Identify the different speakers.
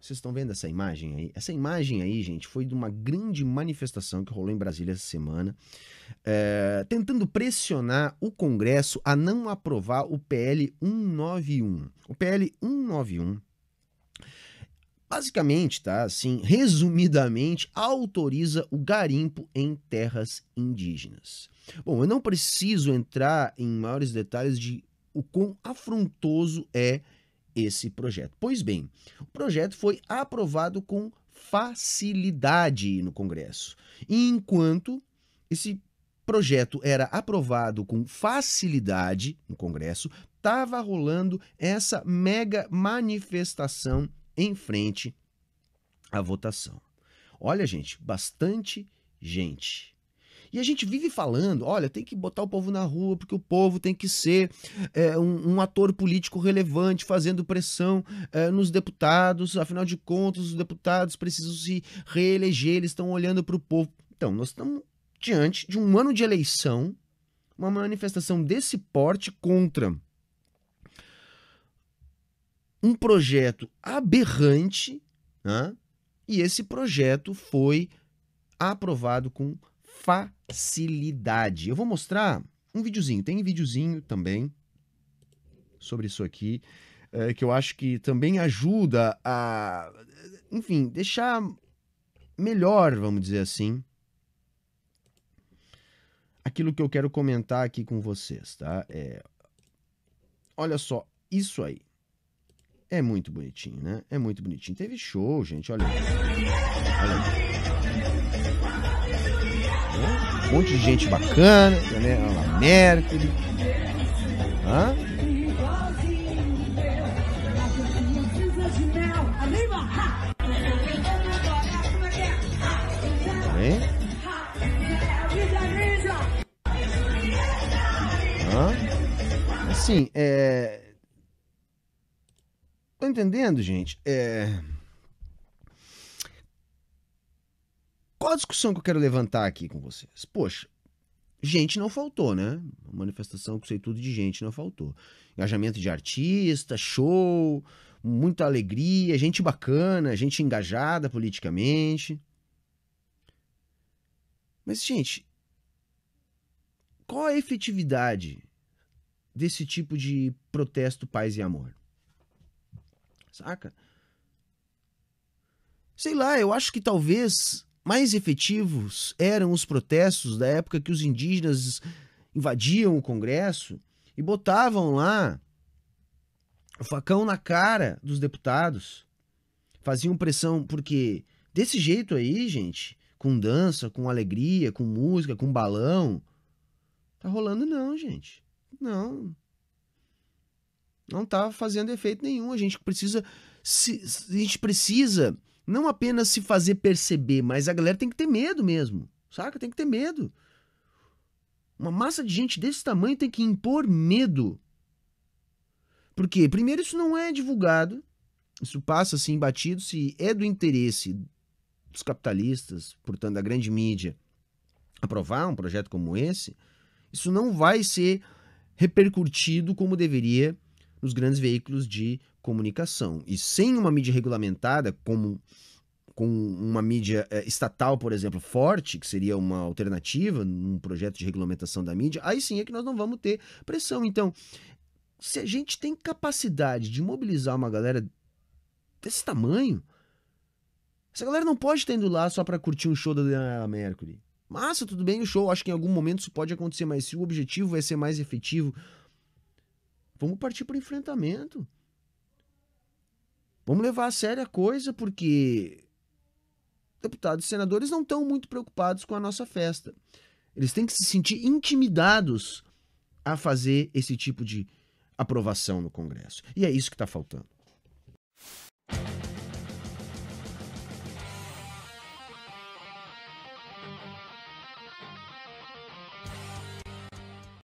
Speaker 1: Vocês estão vendo essa imagem aí? Essa imagem aí, gente, foi de uma grande manifestação que rolou em Brasília essa semana, é, tentando pressionar o Congresso a não aprovar o PL 191. O PL 191 basicamente, tá? Assim, resumidamente, autoriza o garimpo em terras indígenas. Bom, eu não preciso entrar em maiores detalhes de o quão afrontoso é esse projeto. Pois bem, o projeto foi aprovado com facilidade no Congresso. Enquanto esse projeto era aprovado com facilidade no Congresso, estava rolando essa mega manifestação em frente à votação. Olha, gente, bastante gente e a gente vive falando: olha, tem que botar o povo na rua, porque o povo tem que ser é, um, um, ator político relevante, fazendo pressão é, nos deputados. Afinal de contas, os deputados precisam se reeleger, eles estão olhando para o povo. Então, nós estamos diante de um ano de eleição, uma manifestação desse porte contra um projeto aberrante, né? e esse projeto foi aprovado com facilidade. Eu vou mostrar um videozinho, tem videozinho também sobre isso aqui, é, que eu acho que também ajuda a, enfim, deixar melhor, vamos dizer assim, aquilo que eu quero comentar aqui com vocês, tá? É, olha só, isso aí. É muito bonitinho, né? É muito bonitinho. Teve show, gente, olha. olha. Um monte de gente bacana, né? Olha lá, Mercury. Tá Hã? Assim, é, Tá entendendo, gente? É... Qual a discussão que eu quero levantar aqui com vocês? Poxa, gente não faltou, né? manifestação com tudo de gente não faltou. Engajamento de artista, show, muita alegria, gente bacana, gente engajada politicamente. Mas, gente, qual a efetividade desse tipo de protesto paz e amor? saca? Sei lá, eu acho que talvez mais efetivos eram os protestos da época que os indígenas invadiam o Congresso e botavam lá o facão na cara dos deputados. Faziam pressão, porque desse jeito aí, gente, com dança, com alegria, com música, com balão, tá rolando não, gente. Não, não está fazendo efeito nenhum. A gente precisa se, a gente precisa não apenas se fazer perceber, mas a galera tem que ter medo mesmo. Saca? Tem que ter medo. Uma massa de gente desse tamanho tem que impor medo. Porque, primeiro, isso não é divulgado. Isso passa assim, batido, se é do interesse dos capitalistas, portanto, da grande mídia, aprovar um projeto como esse, isso não vai ser repercutido como deveria nos grandes veículos de comunicação. E sem uma mídia regulamentada, como com uma mídia eh, estatal, por exemplo, forte, que seria uma alternativa num projeto de regulamentação da mídia, aí sim é que nós não vamos ter pressão. Então, se a gente tem capacidade de mobilizar uma galera desse tamanho, essa galera não pode estar indo lá só para curtir um show da Daniela Mercury. Massa, tudo bem o show, acho que em algum momento isso pode acontecer, mas se o objetivo é ser mais efetivo Vamos partir para enfrentamento. Vamos levar a sério a coisa, porque deputados e senadores não estão muito preocupados com a nossa festa. Eles têm que se sentir intimidados a fazer esse tipo de aprovação no Congresso. E é isso que está faltando.